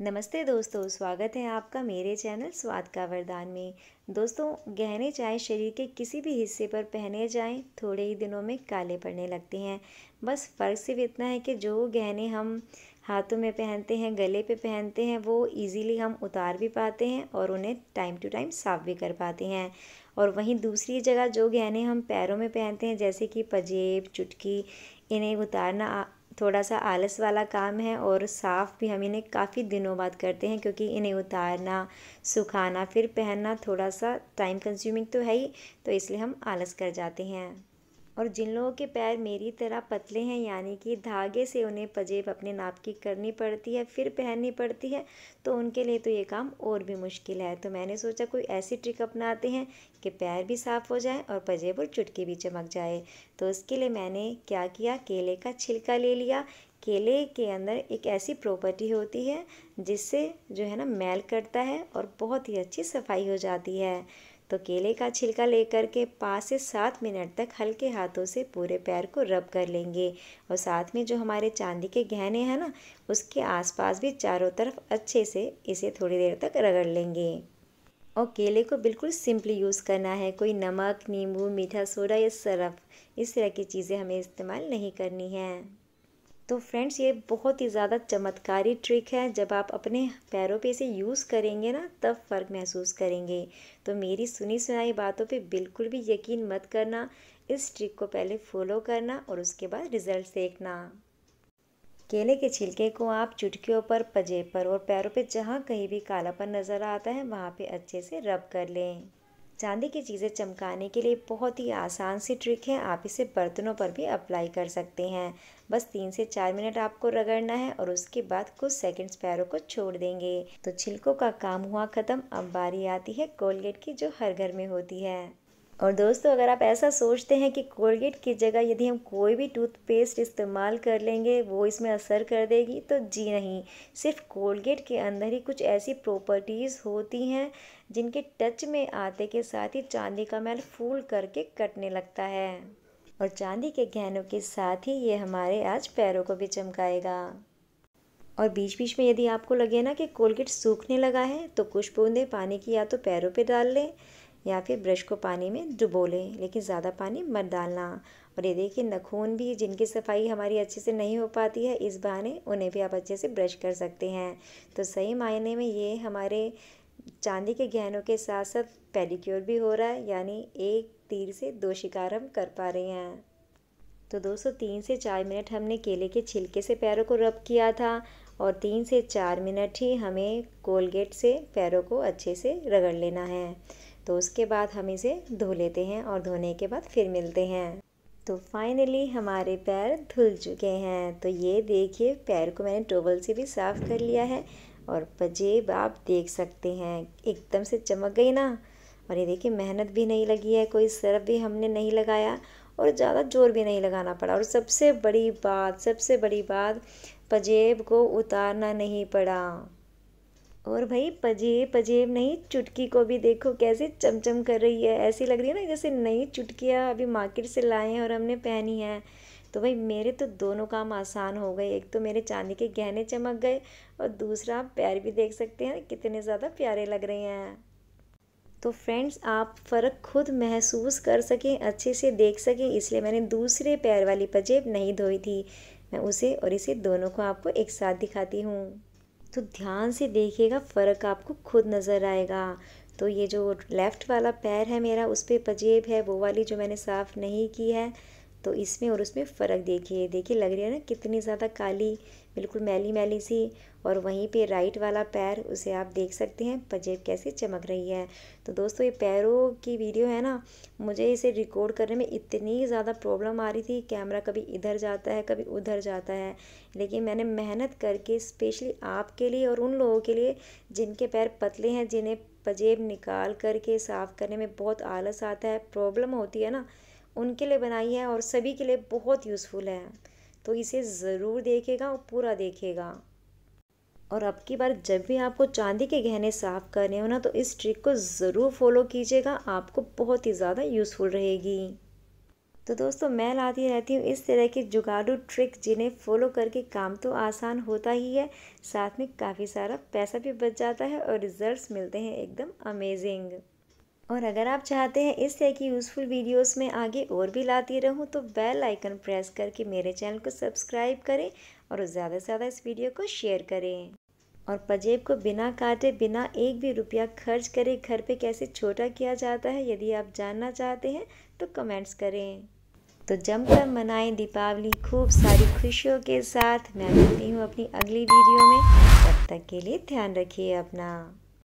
नमस्ते दोस्तों स्वागत है आपका मेरे चैनल स्वाद का वरदान में दोस्तों गहने चाय शरीर के किसी भी हिस्से पर पहने जाएं थोड़े ही दिनों में काले पड़ने लगते हैं बस फ़र्क सिर्फ इतना है कि जो गहने हम हाथों में पहनते हैं गले पे पहनते हैं वो इजीली हम उतार भी पाते हैं और उन्हें टाइम टू टाइम साफ भी कर पाते हैं और वहीं दूसरी जगह जो गहने हम पैरों में पहनते हैं जैसे कि पजेब चुटकी इन्हें उतारना थोड़ा सा आलस वाला काम है और साफ़ भी हम इन्हें काफ़ी दिनों बाद करते हैं क्योंकि इन्हें उतारना सुखाना फिर पहनना थोड़ा सा टाइम कंज्यूमिंग तो है ही तो इसलिए हम आलस कर जाते हैं और जिन लोगों के पैर मेरी तरह पतले हैं यानी कि धागे से उन्हें पजेब अपने नाप की करनी पड़ती है फिर पहननी पड़ती है तो उनके लिए तो ये काम और भी मुश्किल है तो मैंने सोचा कोई ऐसी ट्रिक अपनाते हैं कि पैर भी साफ़ हो जाए और पजेब और चुटकी भी चमक जाए तो उसके लिए मैंने क्या किया केले का छिलका ले लिया केले के अंदर एक ऐसी प्रॉपर्टी होती है जिससे जो है ना मैल करता है और बहुत ही अच्छी सफाई हो जाती है तो केले का छिलका लेकर के पाँच से सात मिनट तक हल्के हाथों से पूरे पैर को रब कर लेंगे और साथ में जो हमारे चांदी के गहने हैं ना उसके आसपास भी चारों तरफ अच्छे से इसे थोड़ी देर तक रगड़ लेंगे और केले को बिल्कुल सिंपली यूज़ करना है कोई नमक नींबू मीठा सोडा या सरफ इस तरह की चीज़ें हमें इस्तेमाल नहीं करनी है तो फ्रेंड्स ये बहुत ही ज़्यादा चमत्कारी ट्रिक है जब आप अपने पैरों पे इसे यूज़ करेंगे ना तब फ़र्क महसूस करेंगे तो मेरी सुनी सुनाई बातों पे बिल्कुल भी यकीन मत करना इस ट्रिक को पहले फॉलो करना और उसके बाद रिज़ल्ट देखना केले के छिलके को आप चुटकियों पर पजे पर और पैरों पे जहाँ कहीं भी कालापन नज़र आता है वहाँ पे अच्छे से रब कर लें चांदी की चीज़ें चमकाने के लिए बहुत ही आसान सी ट्रिक है आप इसे बर्तनों पर भी अप्लाई कर सकते हैं बस तीन से चार मिनट आपको रगड़ना है और उसके बाद कुछ सेकंड्स पैरों को छोड़ देंगे तो छिलकों का काम हुआ ख़त्म अब बारी आती है कोलगेट की जो हर घर में होती है और दोस्तों अगर आप ऐसा सोचते हैं कि कोलगेट की जगह यदि हम कोई भी टूथपेस्ट इस्तेमाल कर लेंगे वो इसमें असर कर देगी तो जी नहीं सिर्फ कोलगेट के अंदर ही कुछ ऐसी प्रॉपर्टीज़ होती हैं जिनके टच में आते के साथ ही चांदी का मैल फूल करके कटने लगता है और चांदी के गहनों के साथ ही ये हमारे आज पैरों को भी चमकाएगा और बीच बीच में यदि आपको लगे ना कि कोलगेट सूखने लगा है तो कुछ बूंदे पानी की या तो पैरों पे डाल लें या फिर ब्रश को पानी में डुबो लें लेकिन ज़्यादा पानी मत डालना और ये देखिए नखून भी जिनकी सफाई हमारी अच्छे से नहीं हो पाती है इस बहाने उन्हें भी आप अच्छे से ब्रश कर सकते हैं तो सही मायने में ये हमारे चांदी के गहनों के साथ साथ पेडिक्योर भी हो रहा है यानी एक तीर से दो शिकार हम कर पा रहे हैं तो दोस्तों तीन से चार मिनट हमने केले के छिलके से पैरों को रब किया था और तीन से चार मिनट ही हमें कोलगेट से पैरों को अच्छे से रगड़ लेना है तो उसके बाद हम इसे धो लेते हैं और धोने के बाद फिर मिलते हैं तो फाइनली हमारे पैर धुल चुके हैं तो ये देखिए पैर को मैंने टोवल से भी साफ़ कर लिया है और पजेब आप देख सकते हैं एकदम से चमक गई ना और ये देखिए मेहनत भी नहीं लगी है कोई सरफ भी हमने नहीं लगाया और ज़्यादा जोर भी नहीं लगाना पड़ा और सबसे बड़ी बात सबसे बड़ी बात पजेब को उतारना नहीं पड़ा और भाई पजेब पजेब नहीं चुटकी को भी देखो कैसे चमचम कर रही है ऐसी लग रही है ना जैसे नई चुटकियाँ अभी मार्केट से लाए हैं और हमने पहनी है तो भाई मेरे तो दोनों काम आसान हो गए एक तो मेरे चांदी के गहने चमक गए और दूसरा आप पैर भी देख सकते हैं कितने ज़्यादा प्यारे लग रहे हैं तो फ्रेंड्स आप फ़र्क खुद महसूस कर सकें अच्छे से देख सकें इसलिए मैंने दूसरे पैर वाली पजेब नहीं धोई थी मैं उसे और इसे दोनों को आपको एक साथ दिखाती हूँ तो ध्यान से देखिएगा फ़र्क आपको खुद नज़र आएगा तो ये जो लेफ़्ट वाला पैर है मेरा उस पर पजेब है वो वाली जो मैंने साफ़ नहीं की है तो इसमें और उसमें फ़र्क देखिए देखिए लग रही है ना कितनी ज़्यादा काली बिल्कुल मैली मैली सी और वहीं पे राइट वाला पैर उसे आप देख सकते हैं पंजेब कैसे चमक रही है तो दोस्तों ये पैरों की वीडियो है ना मुझे इसे रिकॉर्ड करने में इतनी ज़्यादा प्रॉब्लम आ रही थी कैमरा कभी इधर जाता है कभी उधर जाता है लेकिन मैंने मेहनत करके स्पेशली आपके लिए और उन लोगों के लिए जिनके पैर पतले हैं जिन्हें पंजेब निकाल करके साफ़ करने में बहुत आलस आता है प्रॉब्लम होती है ना उनके लिए बनाई है और सभी के लिए बहुत यूज़फुल है तो इसे ज़रूर देखेगा और पूरा देखेगा और अब की बार जब भी आपको चांदी के गहने साफ़ करने हो ना तो इस ट्रिक को ज़रूर फॉलो कीजिएगा आपको बहुत ही ज़्यादा यूज़फुल रहेगी तो दोस्तों मैं लाती रहती हूँ इस तरह की जुगाड़ू ट्रिक जिन्हें फॉलो करके काम तो आसान होता ही है साथ में काफ़ी सारा पैसा भी बच जाता है और रिजल्ट्स मिलते हैं एकदम अमेजिंग और अगर आप चाहते हैं इस तरह की यूज़फुल वीडियोस में आगे और भी लाती रहूं तो बेल आइकन प्रेस करके मेरे चैनल को सब्सक्राइब करें और ज़्यादा से ज़्यादा इस वीडियो को शेयर करें और पजेब को बिना काटे बिना एक भी रुपया खर्च करे घर पे कैसे छोटा किया जाता है यदि आप जानना चाहते हैं तो कमेंट्स करें तो जमकर मनाएं दीपावली खूब सारी खुशियों के साथ मैं मिलती हूँ अपनी अगली वीडियो में तब तक के लिए ध्यान रखिए अपना